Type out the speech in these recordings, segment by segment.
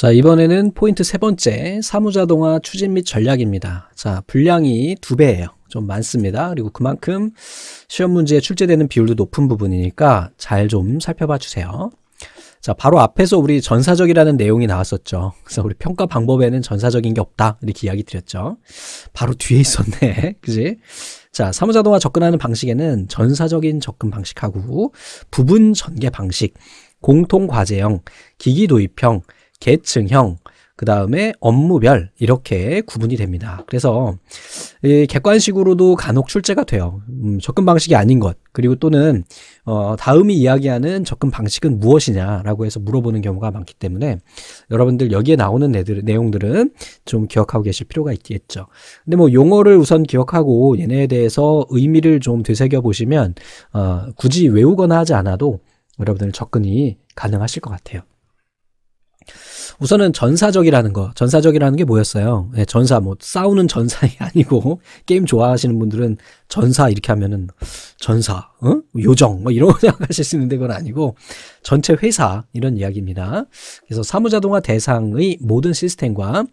자, 이번에는 포인트 세 번째, 사무자동화 추진 및 전략입니다. 자, 분량이 두 배예요. 좀 많습니다. 그리고 그만큼 시험 문제에 출제되는 비율도 높은 부분이니까 잘 좀 살펴봐 주세요. 자, 바로 앞에서 우리 전사적이라는 내용이 나왔었죠. 그래서 우리 평가 방법에는 전사적인 게 없다. 이렇게 이야기 드렸죠. 바로 뒤에 있었네. 그지? 자, 사무자동화 접근하는 방식에는 전사적인 접근 방식하고 부분 전개 방식, 공통 과제형, 기기 도입형, 계층형, 그 다음에 업무별 이렇게 구분이 됩니다. 그래서 예, 객관식으로도 간혹 출제가 돼요. 음, 접근 방식이 아닌 것 그리고 또는 어, 다음이 이야기하는 접근 방식은 무엇이냐라고 해서 물어보는 경우가 많기 때문에 여러분들 여기에 나오는 애들, 내용들은 좀 기억하고 계실 필요가 있겠죠. 근데 뭐 용어를 우선 기억하고 얘네에 대해서 의미를 좀 되새겨 보시면 어, 굳이 외우거나 하지 않아도 여러분들 접근이 가능하실 것 같아요. 우선은 전사적이라는 거, 전사적이라는 게 뭐였어요? 예, 전사, 뭐, 싸우는 전사이 아니고, 게임 좋아하시는 분들은 전사 이렇게 하면은, 전사, 응? 어? 요정, 뭐 이런 거 생각하실 수 있는데 그건 아니고, 전체 회사, 이런 이야기입니다. 그래서 사무자동화 대상의 모든 시스템과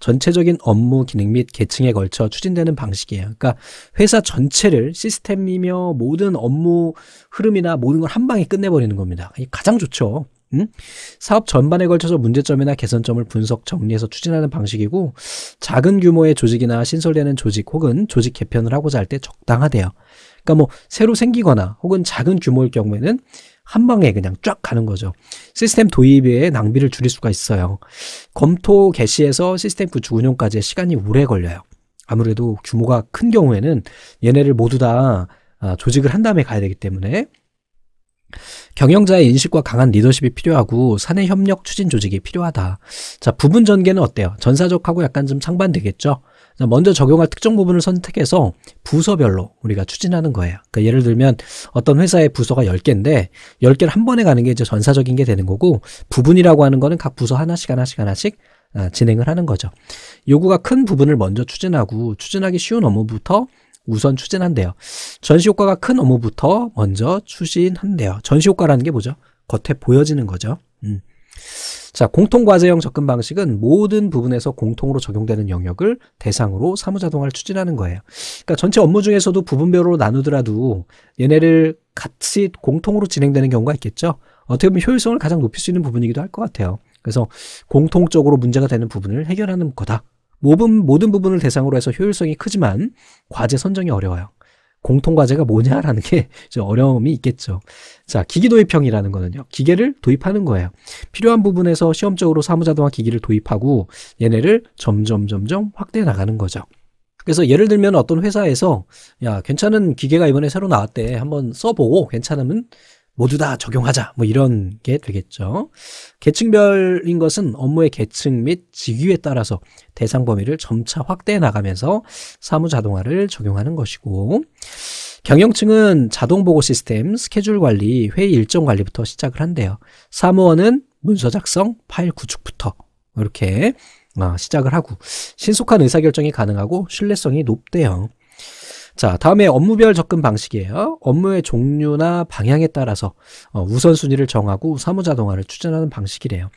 전체적인 업무 기능 및 계층에 걸쳐 추진되는 방식이에요. 그러니까 회사 전체를 시스템이며 모든 업무 흐름이나 모든 걸 한 방에 끝내버리는 겁니다. 가장 좋죠. 사업 전반에 걸쳐서 문제점이나 개선점을 분석 정리해서 추진하는 방식이고 작은 규모의 조직이나 신설되는 조직 혹은 조직 개편을 하고자 할 때 적당하대요. 그러니까 뭐 새로 생기거나 혹은 작은 규모일 경우에는 한 방에 그냥 쫙 가는 거죠. 시스템 도입에 낭비를 줄일 수가 있어요. 검토 개시에서 시스템 구축 운영까지의 시간이 오래 걸려요. 아무래도 규모가 큰 경우에는 얘네를 모두 다 아, 조직을 한 다음에 가야 되기 때문에 경영자의 인식과 강한 리더십이 필요하고 사내 협력 추진 조직이 필요하다. 자, 부분 전개는 어때요? 전사적하고 약간 좀 상반되겠죠? 자, 먼저 적용할 특정 부분을 선택해서 부서별로 우리가 추진하는 거예요. 그러니까 예를 들면 어떤 회사의 부서가 10개인데 10개를 한 번에 가는 게 이제 전사적인 게 되는 거고 부분이라고 하는 거는 각 부서 하나씩 하나씩 하나씩 아, 진행을 하는 거죠. 요구가 큰 부분을 먼저 추진하고 추진하기 쉬운 업무부터 우선 추진한대요. 전시 효과가 큰 업무부터 먼저 추진한대요. 전시 효과라는 게 뭐죠? 겉에 보여지는 거죠. 음. 자, 공통과제형 접근 방식은 모든 부분에서 공통으로 적용되는 영역을 대상으로 사무자동화를 추진하는 거예요. 그러니까 전체 업무 중에서도 부분별로 나누더라도 얘네를 같이 공통으로 진행되는 경우가 있겠죠. 어떻게 보면 효율성을 가장 높일 수 있는 부분이기도 할 것 같아요. 그래서 공통적으로 문제가 되는 부분을 해결하는 거다. 모든, 모든 부분을 대상으로 해서 효율성이 크지만 과제 선정이 어려워요. 공통 과제가 뭐냐라는 게 어려움이 있겠죠. 자, 기기 도입형이라는 거는요. 기계를 도입하는 거예요. 필요한 부분에서 시험적으로 사무자동화 기기를 도입하고 얘네를 점점 점점 확대해 나가는 거죠. 그래서 예를 들면 어떤 회사에서 야 괜찮은 기계가 이번에 새로 나왔대 한번 써보고 괜찮으면 모두 다 적용하자 뭐 이런 게 되겠죠. 계층별인 것은 업무의 계층 및 직위에 따라서 대상 범위를 점차 확대해 나가면서 사무 자동화를 적용하는 것이고 경영층은 자동 보고 시스템, 스케줄 관리, 회의 일정 관리부터 시작을 한대요. 사무원은 문서 작성, 파일 구축부터 이렇게 아, 시작을 하고 신속한 의사결정이 가능하고 신뢰성이 높대요. 자, 다음에 업무별 접근 방식이에요. 업무의 종류나 방향에 따라서 어, 우선순위를 정하고 사무자동화를 추진하는 방식이래요.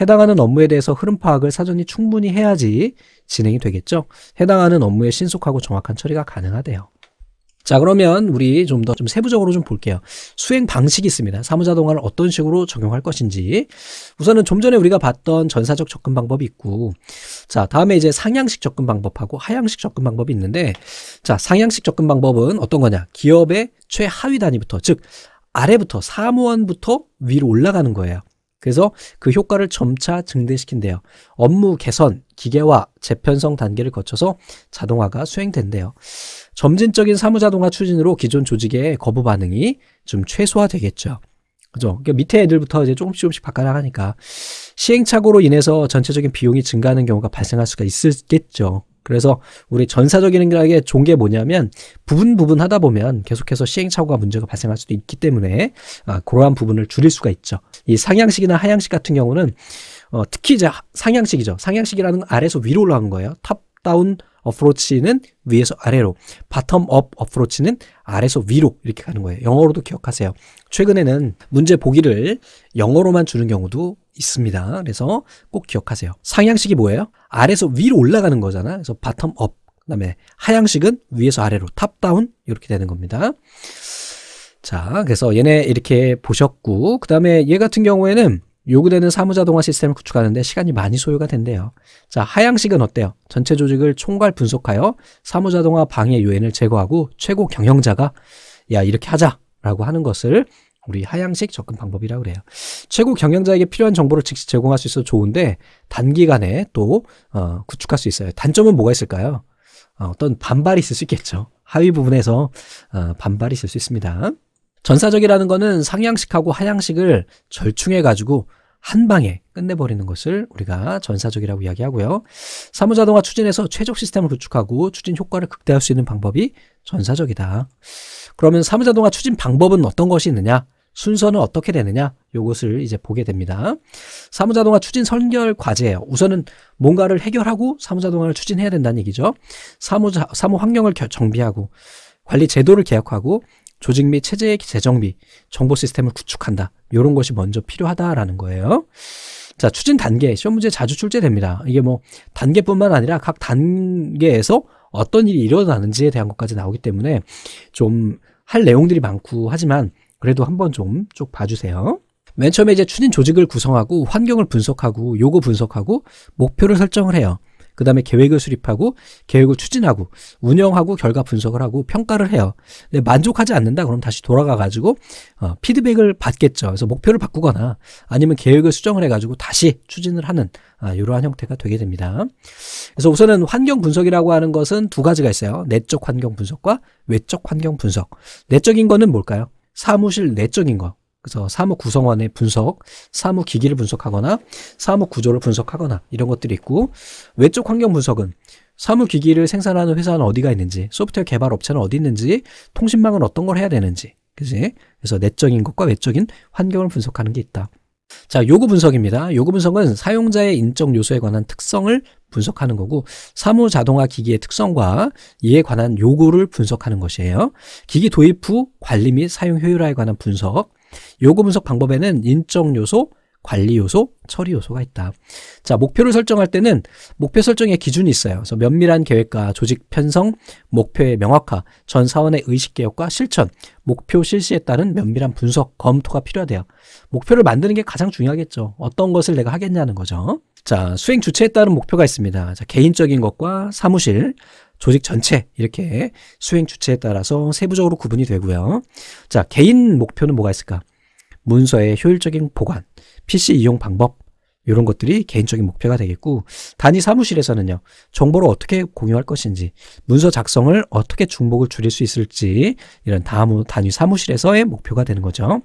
해당하는 업무에 대해서 흐름 파악을 사전에 충분히 해야지 진행이 되겠죠. 해당하는 업무의 신속하고 정확한 처리가 가능하대요. 자, 그러면 우리 좀 더 좀 세부적으로 좀 볼게요. 수행 방식이 있습니다. 사무자동화를 어떤 식으로 적용할 것인지. 우선은 좀 전에 우리가 봤던 전사적 접근 방법이 있고, 자, 다음에 이제 상향식 접근 방법하고 하향식 접근 방법이 있는데, 자, 상향식 접근 방법은 어떤 거냐? 기업의 최하위 단위부터, 즉, 아래부터, 사무원부터 위로 올라가는 거예요. 그래서 그 효과를 점차 증대시킨대요. 업무 개선, 기계화, 재편성 단계를 거쳐서 자동화가 수행된대요. 점진적인 사무자동화 추진으로 기존 조직의 거부 반응이 좀 최소화되겠죠. 그죠? 그러니까 밑에 애들부터 이제 조금씩 조금씩 바꿔나가니까 시행착오로 인해서 전체적인 비용이 증가하는 경우가 발생할 수가 있겠죠. 그래서 우리 전사적인 생각의 종계 뭐냐면 부분 부분 하다 보면 계속해서 시행착오가 문제가 발생할 수도 있기 때문에 아, 그러한 부분을 줄일 수가 있죠. 이 상향식이나 하향식 같은 경우는 어, 특히 이제 상향식이죠. 상향식이라는 건 아래에서 위로 올라간 거예요. 탑 탑다운 어프로치는 위에서 아래로, 바텀업 어프로치는 아래서 위로 이렇게 가는 거예요. 영어로도 기억하세요. 최근에는 문제 보기를 영어로만 주는 경우도 있습니다. 그래서 꼭 기억하세요. 상향식이 뭐예요? 아래서 위로 올라가는 거잖아. 그래서 바텀업. 그다음에 하향식은 위에서 아래로 탑다운 이렇게 되는 겁니다. 자, 그래서 얘네 이렇게 보셨고 그다음에 얘 같은 경우에는 요구되는 사무자동화 시스템을 구축하는데 시간이 많이 소요가 된대요. 자, 하향식은 어때요? 전체 조직을 총괄 분석하여 사무자동화 방해 요인을 제거하고 최고 경영자가 야, 이렇게 하자라고 하는 것을 우리 하향식 접근 방법이라고 그래요. 최고 경영자에게 필요한 정보를 즉시 제공할 수 있어서 좋은데 단기간에 또 어, 구축할 수 있어요. 단점은 뭐가 있을까요? 어, 어떤 반발이 있을 수 있겠죠. 하위 부분에서 어, 반발이 있을 수 있습니다. 전사적이라는 거는 상향식하고 하향식을 절충해 가지고 한 방에 끝내버리는 것을 우리가 전사적이라고 이야기하고요. 사무자동화 추진에서 최적 시스템을 구축하고 추진 효과를 극대화할 수 있는 방법이 전사적이다. 그러면 사무자동화 추진 방법은 어떤 것이 있느냐? 순서는 어떻게 되느냐? 요것을 이제 보게 됩니다. 사무자동화 추진 선결 과제예요. 우선은 뭔가를 해결하고 사무자동화를 추진해야 된다는 얘기죠. 사무 사무 환경을 정비하고 관리 제도를 개혁하고 조직 및 체제의 재정 비 정보 시스템을 구축한다. 이런 것이 먼저 필요하다라는 거예요. 자, 추진 단계. 시험 문제 자주 출제됩니다. 이게 뭐 단계뿐만 아니라 각 단계에서 어떤 일이 일어나는지에 대한 것까지 나오기 때문에 좀 할 내용들이 많고 하지만 그래도 한번 좀 쭉 봐주세요. 맨 처음에 이제 추진 조직을 구성하고 환경을 분석하고 요구 분석하고 목표를 설정을 해요. 그 다음에 계획을 수립하고 계획을 추진하고 운영하고 결과 분석을 하고 평가를 해요. 근데 만족하지 않는다 그럼 다시 돌아가 가지고 어, 피드백을 받겠죠. 그래서 목표를 바꾸거나 아니면 계획을 수정을 해가지고 다시 추진을 하는 아, 이러한 형태가 되게 됩니다. 그래서 우선은 환경 분석이라고 하는 것은 두 가지가 있어요. 내적 환경 분석과 외적 환경 분석. 내적인 거는 뭘까요? 사무실 내적인 거. 그래서 사무 구성원의 분석, 사무 기기를 분석하거나 사무 구조를 분석하거나 이런 것들이 있고 외적 환경 분석은 사무 기기를 생산하는 회사는 어디가 있는지, 소프트웨어 개발 업체는 어디 있는지, 통신망은 어떤 걸 해야 되는지. 그지? 그래서 내적인 것과 외적인 환경을 분석하는 게 있다. 자, 요구 분석입니다. 요구 분석은 사용자의 인적 요소에 관한 특성을 분석하는 거고 사무 자동화 기기의 특성과 이에 관한 요구를 분석하는 것이에요. 기기 도입 후 관리 및 사용 효율화에 관한 분석, 요구 분석 방법에는 인적 요소, 관리 요소, 처리 요소가 있다. 자, 목표를 설정할 때는 목표 설정의 기준이 있어요. 그래서 면밀한 계획과 조직 편성, 목표의 명확화, 전 사원의 의식 개혁과 실천, 목표 실시에 따른 면밀한 분석, 검토가 필요하대요. 목표를 만드는 게 가장 중요하겠죠. 어떤 것을 내가 하겠냐는 거죠. 자, 수행 주체에 따른 목표가 있습니다. 자, 개인적인 것과 사무실, 조직 전체 이렇게 수행 주체에 따라서 세부적으로 구분이 되고요. 자, 개인 목표는 뭐가 있을까? 문서의 효율적인 보관, PC 이용 방법, 이런 것들이 개인적인 목표가 되겠고 단위 사무실에서는요 정보를 어떻게 공유할 것인지 문서 작성을 어떻게 중복을 줄일 수 있을지 이런 다음 단위 사무실에서의 목표가 되는 거죠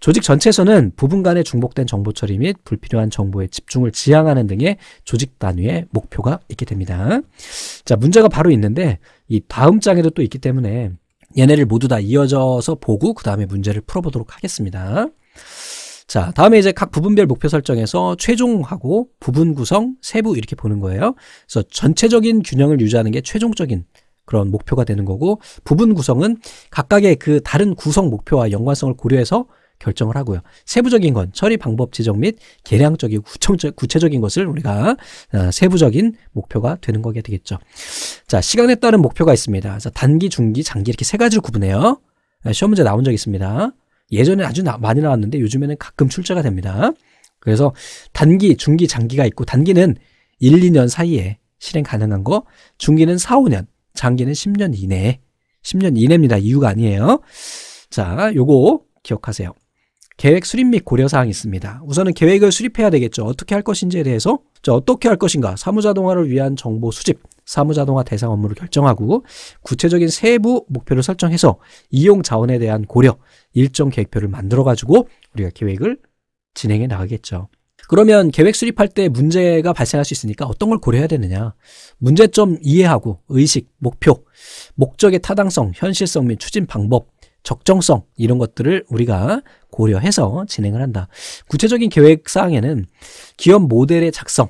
조직 전체에서는 부분 간의 중복된 정보 처리 및 불필요한 정보에 집중을 지향하는 등의 조직 단위의 목표가 있게 됩니다 자 문제가 바로 있는데 이 다음 장에도 또 있기 때문에 얘네를 모두 다 이어져서 보고 그 다음에 문제를 풀어보도록 하겠습니다 자, 다음에 이제 각 부분별 목표 설정에서 최종하고 부분 구성, 세부 이렇게 보는 거예요. 그래서 전체적인 균형을 유지하는 게 최종적인 그런 목표가 되는 거고 부분 구성은 각각의 그 다른 구성 목표와 연관성을 고려해서 결정을 하고요. 세부적인 건 처리 방법 지정 및 계량적이고 구체적인 것을 우리가 아, 세부적인 목표가 되는 거게 되겠죠. 자, 시간에 따른 목표가 있습니다. 단기, 중기, 장기 이렇게 세 가지를 구분해요. 아, 시험 문제 나온 적 있습니다. 예전에 아주 나, 많이 나왔는데 요즘에는 가끔 출제가 됩니다. 그래서 단기, 중기, 장기가 있고 단기는 1, 2년 사이에 실행 가능한 거, 중기는 4, 5년, 장기는 10년 이내에 10년 이내입니다. 이유가 아니에요. 자, 요거 기억하세요. 계획 수립 및 고려사항이 있습니다. 우선은 계획을 수립해야 되겠죠. 어떻게 할 것인지에 대해서 자, 어떻게 할 것인가 사무자동화를 위한 정보 수집, 사무자동화 대상 업무를 결정하고 구체적인 세부 목표를 설정해서 이용 자원에 대한 고려, 일정 계획표를 만들어가지고 우리가 계획을 진행해 나가겠죠. 그러면 계획 수립할 때 문제가 발생할 수 있으니까 어떤 걸 고려해야 되느냐. 문제점 이해하고 의식, 목표, 목적의 타당성, 현실성 및 추진 방법, 적정성 이런 것들을 우리가 고려해서 진행을 한다. 구체적인 계획 사항에는 기업 모델의 작성,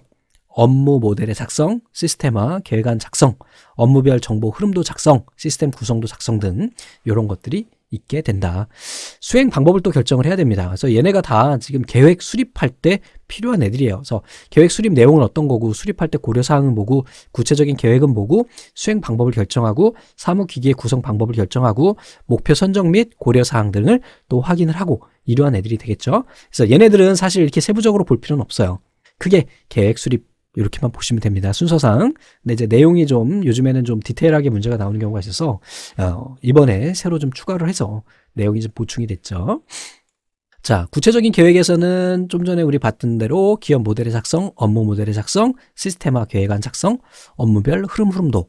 업무 모델의 작성, 시스템화, 계획안 작성, 업무별 정보 흐름도 작성, 시스템 구성도 작성 등 이런 것들이 있게 된다. 수행 방법을 또 결정을 해야 됩니다. 그래서 얘네가 다 지금 계획 수립할 때 필요한 애들이에요. 그래서 계획 수립 내용은 어떤 거고 수립할 때 고려 사항은 뭐고 구체적인 계획은 뭐고 수행 방법을 결정하고 사무 기기의 구성 방법을 결정하고 목표 선정 및 고려 사항 등을 또 확인을 하고 이러한 애들이 되겠죠. 그래서 얘네들은 사실 이렇게 세부적으로 볼 필요는 없어요. 그게 계획 수립 이렇게만 보시면 됩니다. 순서상. 근데 이제 내용이 좀 요즘에는 좀 디테일하게 문제가 나오는 경우가 있어서 어, 이번에 새로 좀 추가를 해서 내용이 좀 보충이 됐죠. 자, 구체적인 계획에서는 좀 전에 우리 봤던 대로 기업 모델의 작성, 업무 모델의 작성, 시스템화 계획안 작성, 업무별 흐름 흐름도,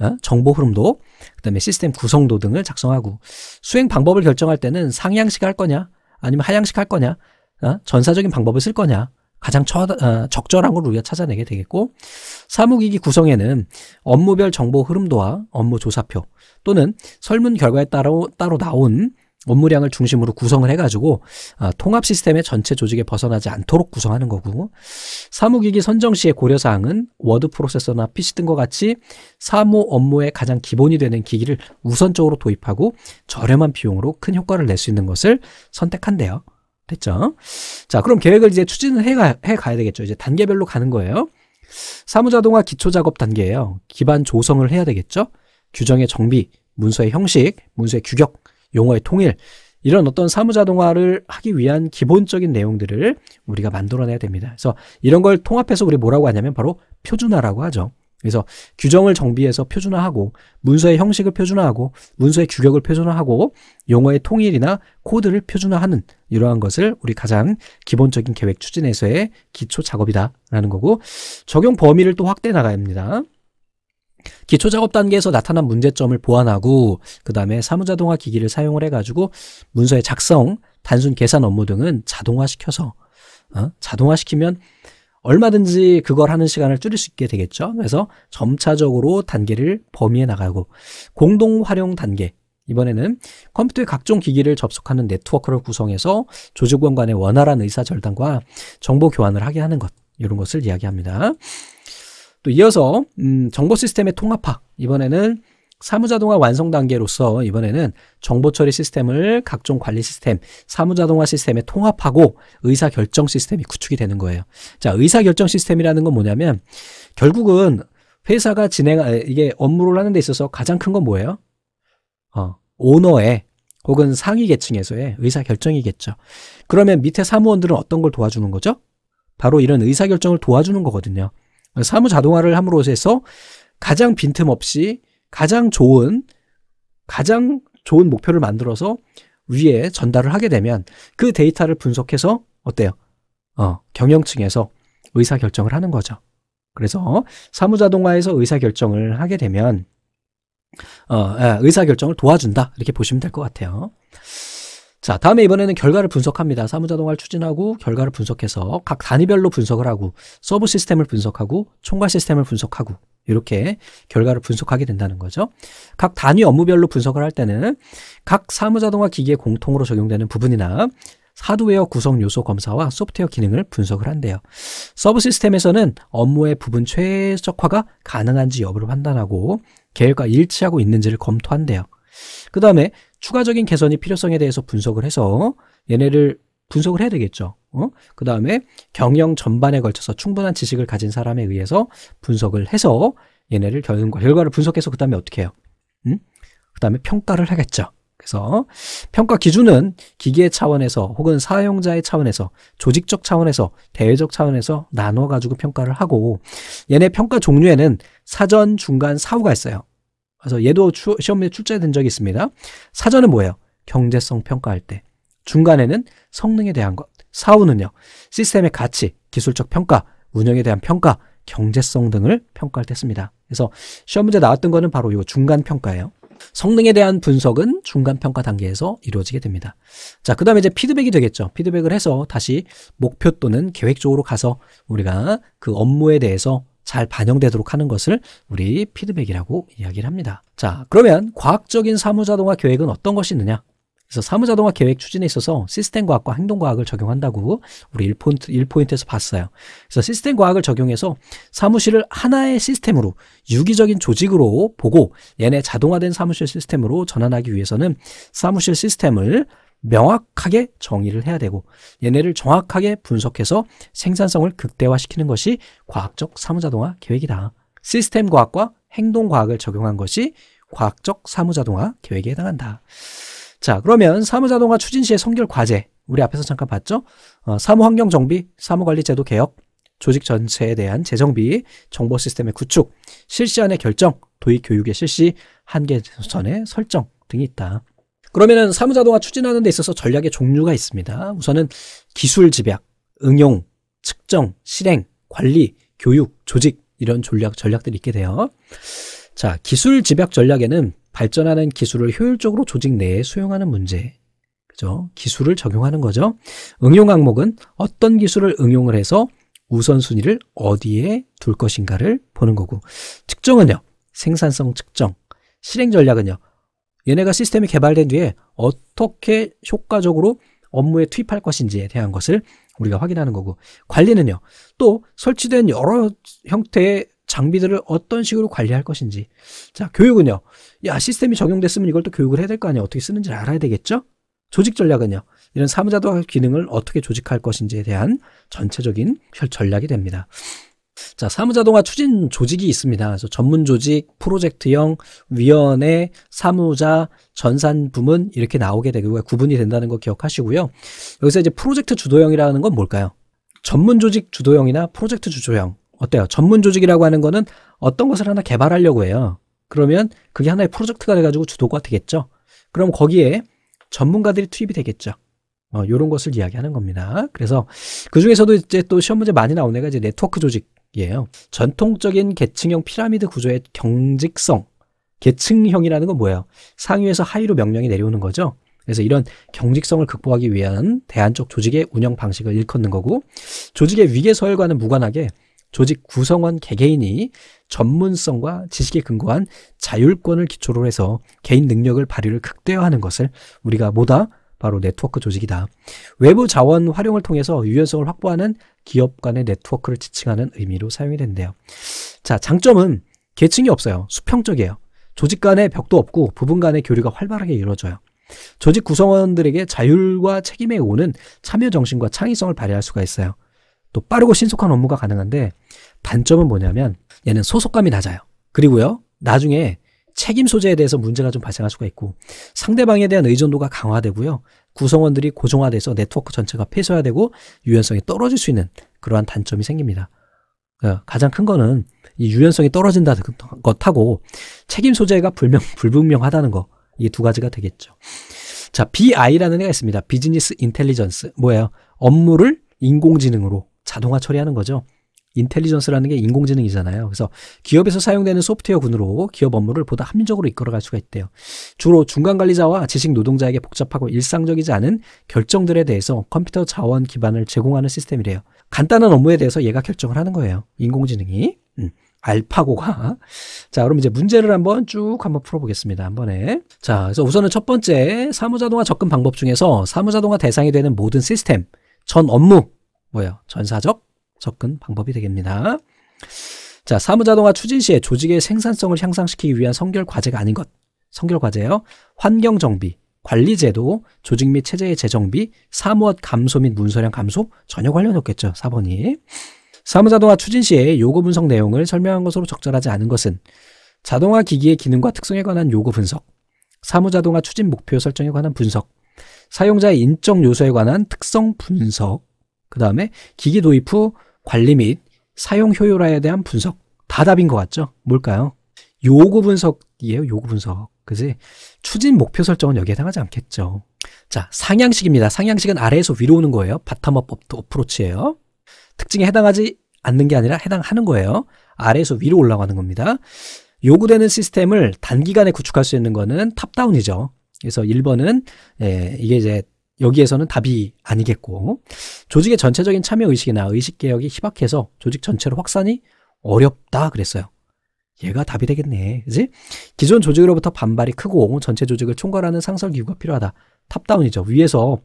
어, 정보 흐름도, 그 다음에 시스템 구성도 등을 작성하고 수행 방법을 결정할 때는 상향식 할 거냐, 아니면 하향식 할 거냐, 어, 전사적인 방법을 쓸 거냐, 가장 처, 어, 적절한 걸 우리가 찾아내게 되겠고 사무기기 구성에는 업무별 정보 흐름도와 업무 조사표 또는 설문 결과에 따로 따로 나온 업무량을 중심으로 구성을 해가지고 어, 통합 시스템의 전체 조직에 벗어나지 않도록 구성하는 거고 사무기기 선정 시의 고려 사항은 워드 프로세서나 PC 등과 같이 사무 업무의 가장 기본이 되는 기기를 우선적으로 도입하고 저렴한 비용으로 큰 효과를 낼 수 있는 것을 선택한대요. 됐죠? 자, 그럼 계획을 이제 추진을 해가, 해 가야 되겠죠. 이제 단계별로 가는 거예요. 사무자동화 기초 작업 단계예요. 기반 조성을 해야 되겠죠? 규정의 정비, 문서의 형식, 문서의 규격, 용어의 통일, 이런 어떤 사무자동화를 하기 위한 기본적인 내용들을 우리가 만들어내야 됩니다. 그래서 이런 걸 통합해서 우리 뭐라고 하냐면 바로 표준화라고 하죠. 그래서 규정을 정비해서 표준화하고 문서의 형식을 표준화하고 문서의 규격을 표준화하고 용어의 통일이나 코드를 표준화하는 이러한 것을 우리 가장 기본적인 계획 추진에서의 기초 작업이다라는 거고 적용 범위를 또 확대 나가야 합니다. 기초 작업 단계에서 나타난 문제점을 보완하고 그 다음에 사무자동화 기기를 사용을 해가지고 문서의 작성, 단순 계산 업무 등은 자동화시켜서 어? 자동화시키면 얼마든지 그걸 하는 시간을 줄일 수 있게 되겠죠. 그래서 점차적으로 단계를 범위해 나가고 공동 활용 단계 이번에는 컴퓨터의 각종 기기를 접속하는 네트워크를 구성해서 조직원 간의 원활한 의사절단과 정보 교환을 하게 하는 것 이런 것을 이야기합니다. 또 이어서 음, 정보 시스템의 통합화 이번에는 사무자동화 완성 단계로서 이번에는 정보 처리 시스템을 각종 관리 시스템, 사무자동화 시스템에 통합하고 의사 결정 시스템이 구축이 되는 거예요. 자, 의사 결정 시스템이라는 건 뭐냐면 결국은 회사가 진행 아, 이게 업무를 하는 데 있어서 가장 큰 건 뭐예요? 어, 오너의 혹은 상위 계층에서의 의사 결정이겠죠. 그러면 밑에 사무원들은 어떤 걸 도와주는 거죠? 바로 이런 의사 결정을 도와주는 거거든요. 사무 자동화를 함으로 해서 가장 빈틈없이 가장 좋은 가장 좋은 목표를 만들어서 위에 전달을 하게 되면 그 데이터를 분석해서 어때요? 어, 경영층에서 의사 결정을 하는 거죠. 그래서 사무자동화에서 의사 결정을 하게 되면 어, 예, 의사 결정을 도와준다 이렇게 보시면 될 것 같아요. 자, 다음에 이번에는 결과를 분석합니다. 사무자동화를 추진하고 결과를 분석해서 각 단위별로 분석을 하고 서브 시스템을 분석하고 총괄 시스템을 분석하고 이렇게 결과를 분석하게 된다는 거죠. 각 단위 업무별로 분석을 할 때는 각 사무자동화 기기에 공통으로 적용되는 부분이나 하드웨어 구성 요소 검사와 소프트웨어 기능을 분석을 한대요. 서브 시스템에서는 업무의 부분 최적화가 가능한지 여부를 판단하고 계획과 일치하고 있는지를 검토한대요. 그 다음에 추가적인 개선이 필요성에 대해서 분석을 해서 얘네를 분석을 해야 되겠죠. 어? 그 다음에 경영 전반에 걸쳐서 충분한 지식을 가진 사람에 의해서 분석을 해서 얘네를 결과, 를 분석해서 그 다음에 어떻게 해요? 음? 그 다음에 평가를 하겠죠. 그래서 평가 기준은 기계 차원에서 혹은 사용자의 차원에서 조직적 차원에서 대외적 차원에서 나눠 가지고 평가를 하고 얘네 평가 종류에는 사전, 중간, 사후가 있어요. 그래서 얘도 추, 시험에 출제된 적이 있습니다. 사전은 뭐예요? 경제성 평가할 때. 중간에는 성능에 대한 것. 사후는요. 시스템의 가치, 기술적 평가, 운영에 대한 평가, 경제성 등을 평가할 때 씁니다. 그래서 시험 문제 나왔던 거는 바로 이 중간 평가예요. 성능에 대한 분석은 중간 평가 단계에서 이루어지게 됩니다. 자, 그다음에 이제 피드백이 되겠죠. 피드백을 해서 다시 목표 또는 계획 쪽으로 가서 우리가 그 업무에 대해서 잘 반영되도록 하는 것을 우리 피드백이라고 이야기를 합니다. 자, 그러면 과학적인 사무자동화 계획은 어떤 것이 있느냐? 그래서 사무자동화 계획 추진에 있어서 시스템 과학과 행동 과학을 적용한다고 우리 1포인트, 1포인트에서 봤어요. 그래서 시스템 과학을 적용해서 사무실을 하나의 시스템으로 유기적인 조직으로 보고 얘네 자동화된 사무실 시스템으로 전환하기 위해서는 사무실 시스템을 명확하게 정의를 해야 되고 얘네를 정확하게 분석해서 생산성을 극대화시키는 것이 과학적 사무자동화 계획이다. 시스템 과학과 행동 과학을 적용한 것이 과학적 사무자동화 계획에 해당한다. 자, 그러면 사무자동화 추진 시의 성결 과제 우리 앞에서 잠깐 봤죠? 어, 사무환경 정비, 사무관리제도 개혁, 조직 전체에 대한 재정비, 정보 시스템의 구축, 실시안의 결정, 도입 교육의 실시, 한계 선의 설정 등이 있다. 그러면은 사무자동화 추진하는 데 있어서 전략의 종류가 있습니다. 우선은 기술 집약, 응용, 측정, 실행, 관리, 교육, 조직 이런 전략 전략들이 있게 돼요. 자, 기술 집약 전략에는 발전하는 기술을 효율적으로 조직 내에 수용하는 문제. 그죠? 기술을 적용하는 거죠. 응용 항목은 어떤 기술을 응용을 해서 우선순위를 어디에 둘 것인가를 보는 거고. 측정은요. 생산성 측정. 실행 전략은요. 얘네가 시스템이 개발된 뒤에 어떻게 효과적으로 업무에 투입할 것인지에 대한 것을 우리가 확인하는 거고 관리는요. 또 설치된 여러 형태의 장비들을 어떤 식으로 관리할 것인지. 자, 교육은요. 야, 시스템이 적용됐으면 이걸 또 교육을 해야 될 거 아니야. 어떻게 쓰는지 알아야 되겠죠? 조직 전략은요. 이런 사무자도 기능을 어떻게 조직할 것인지에 대한 전체적인 전략이 됩니다. 자, 사무자동화 추진 조직이 있습니다. 그래서 전문 조직, 프로젝트형, 위원회, 사무자, 전산 부문 이렇게 나오게 되고 구분이 된다는 거 기억하시고요. 여기서 이제 프로젝트 주도형이라는 건 뭘까요? 전문 조직 주도형이나 프로젝트 주도형 어때요? 전문 조직이라고 하는 거는 어떤 것을 하나 개발하려고 해요. 그러면 그게 하나의 프로젝트가 돼가지고 주도가 되겠죠. 그럼 거기에 전문가들이 투입이 되겠죠. 어, 요런 것을 이야기하는 겁니다. 그래서 그 중에서도 이제 또 시험 문제 많이 나오는 애가 이제 네트워크 조직 전이에요 예. 전통적인 계층형 피라미드 구조의 경직성, 계층형이라는 건 뭐예요? 상위에서 하위로 명령이 내려오는 거죠. 그래서 이런 경직성을 극복하기 위한 대안적 조직의 운영 방식을 일컫는 거고 조직의 위계서열과는 무관하게 조직 구성원 개개인이 전문성과 지식에 근거한 자율권을 기초로 해서 개인 능력을 발휘를 극대화하는 것을 우리가 뭐다 바로 네트워크 조직이다. 외부 자원 활용을 통해서 유연성을 확보하는 기업 간의 네트워크를 지칭하는 의미로 사용이 된대요. 자, 장점은 계층이 없어요. 수평적이에요. 조직 간의 벽도 없고 부분 간의 교류가 활발하게 이루어져요. 조직 구성원들에게 자율과 책임에 오는 참여 정신과 창의성을 발휘할 수가 있어요. 또 빠르고 신속한 업무가 가능한데 단점은 뭐냐면 얘는 소속감이 낮아요. 그리고요. 나중에 책임 소재에 대해서 문제가 좀 발생할 수가 있고 상대방에 대한 의존도가 강화되고요. 구성원들이 고정화돼서 네트워크 전체가 폐쇄화되고 유연성이 떨어질 수 있는 그러한 단점이 생깁니다. 어, 가장 큰 거는 이 유연성이 떨어진다는 것하고 책임 소재가 불명, 불분명하다는 거. 이두 가지가 되겠죠. 자, BI라는 애가 있습니다. 비즈니스 인텔리전스. 뭐예요? 업무를 인공지능으로 자동화 처리하는 거죠. 인텔리전스라는 게 인공지능이잖아요. 그래서 기업에서 사용되는 소프트웨어군으로 기업 업무를 보다 합리적으로 이끌어갈 수가 있대요. 주로 중간 관리자와 지식 노동자에게 복잡하고 일상적이지 않은 결정들에 대해서 컴퓨터 자원 기반을 제공하는 시스템이래요. 간단한 업무에 대해서 얘가 결정을 하는 거예요. 인공지능이. 음. 알파고가. 자, 그럼 이제 문제를 한번 쭉 한번 풀어보겠습니다. 한 번에. 자, 그래서 우선은 첫 번째, 사무자동화 접근 방법 중에서 사무자동화 대상이 되는 모든 시스템, 전 업무, 뭐예요? 전사적, 접근 방법이 되겠습니다. 자, 사무자동화 추진 시에 조직의 생산성을 향상시키기 위한 성결 과제가 아닌 것. 성결 과제요 환경 정비, 관리 제도, 조직 및 체제의 재정비, 사무업 감소 및 문서량 감소 전혀 관련 없겠죠. 4번이. 사무자동화 추진 시에 요구 분석 내용을 설명한 것으로 적절하지 않은 것은 자동화 기기의 기능과 특성에 관한 요구 분석, 사무자동화 추진 목표 설정에 관한 분석, 사용자의 인적 요소에 관한 특성 분석, 그 다음에 기기 도입 후 관리 및 사용 효율화에 대한 분석. 다 답인 것 같죠? 뭘까요? 요구 분석이에요. 요구 분석. 그지? 추진 목표 설정은 여기에 해당하지 않겠죠. 자, 상향식입니다. 상향식은 아래에서 위로 오는 거예요. 바텀업 어프로치예요. 특징에 해당하지 않는 게 아니라 해당하는 거예요. 아래에서 위로 올라가는 겁니다. 요구되는 시스템을 단기간에 구축할 수 있는 거는 탑다운이죠. 그래서 1번은 예, 이게 이제 여기에서는 답이 아니겠고 조직의 전체적인 참여 의식이나 의식 개혁이 희박해서 조직 전체로 확산이 어렵다 그랬어요. 얘가 답이 되겠네. 그지? 기존 조직으로부터 반발이 크고 전체 조직을 총괄하는 상설 기구가 필요하다. 탑다운이죠. 위에서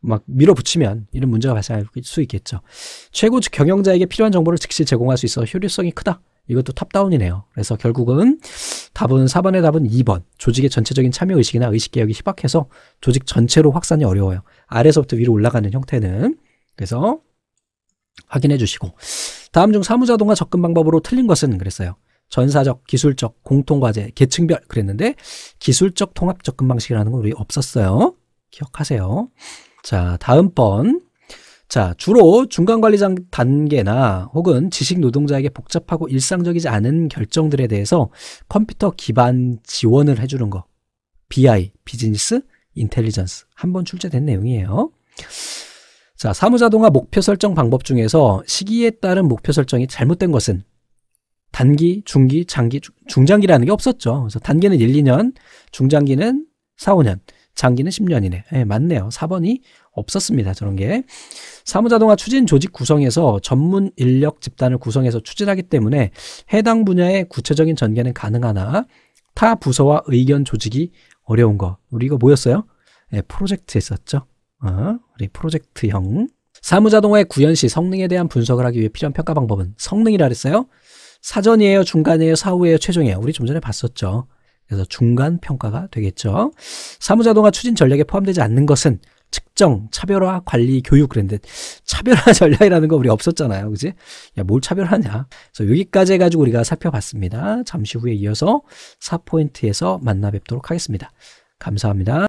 막 밀어붙이면 이런 문제가 발생할 수 있겠죠. 최고 경영자에게 필요한 정보를 즉시 제공할 수 있어 효율성이 크다. 이것도 탑다운이네요. 그래서 결국은 답은 4번의 답은 2번. 조직의 전체적인 참여 의식이나 의식 개혁이 희박해서 조직 전체로 확산이 어려워요. 아래서부터 위로 올라가는 형태는 그래서 확인해 주시고 다음 중 사무자동화 접근 방법으로 틀린 것은 그랬어요. 전사적, 기술적, 공통과제, 계층별 그랬는데 기술적 통합 접근 방식이라는 건 우리 없었어요. 기억하세요. 자, 다음번 자, 주로 중간관리장 단계나 혹은 지식 노동자에게 복잡하고 일상적이지 않은 결정들에 대해서 컴퓨터 기반 지원을 해주는 거. BI, 비즈니스, 인텔리전스. 한번 출제된 내용이에요. 자, 사무자동화 목표 설정 방법 중에서 시기에 따른 목표 설정이 잘못된 것은 단기, 중기, 장기, 중장기라는 게 없었죠. 그래서 단기는 1, 2년, 중장기는 4, 5년. 장기는 10년이네. 네, 예, 맞네요. 4번이 없었습니다. 저런 게. 사무자동화 추진 조직 구성에서 전문 인력 집단을 구성해서 추진하기 때문에 해당 분야의 구체적인 전개는 가능하나 타 부서와 의견 조직이 어려운 거. 우리 이거 뭐였어요? 네, 예, 프로젝트 했었죠. 어, 우리 프로젝트형. 사무자동화의 구현시 성능에 대한 분석을 하기 위해 필요한 평가 방법은 성능이라 그랬어요? 사전이에요, 중간이에요, 사후에요, 최종이에요. 우리 좀 전에 봤었죠. 그래서 중간 평가가 되겠죠. 사무자동화 추진 전략에 포함되지 않는 것은 측정, 차별화, 관리, 교육 그랬는데 차별화 전략이라는 거 우리 없었잖아요. 그지? 야, 뭘 차별하냐? 그래서 여기까지 해가지고 우리가 살펴봤습니다. 잠시 후에 이어서 4포인트에서 만나 뵙도록 하겠습니다. 감사합니다.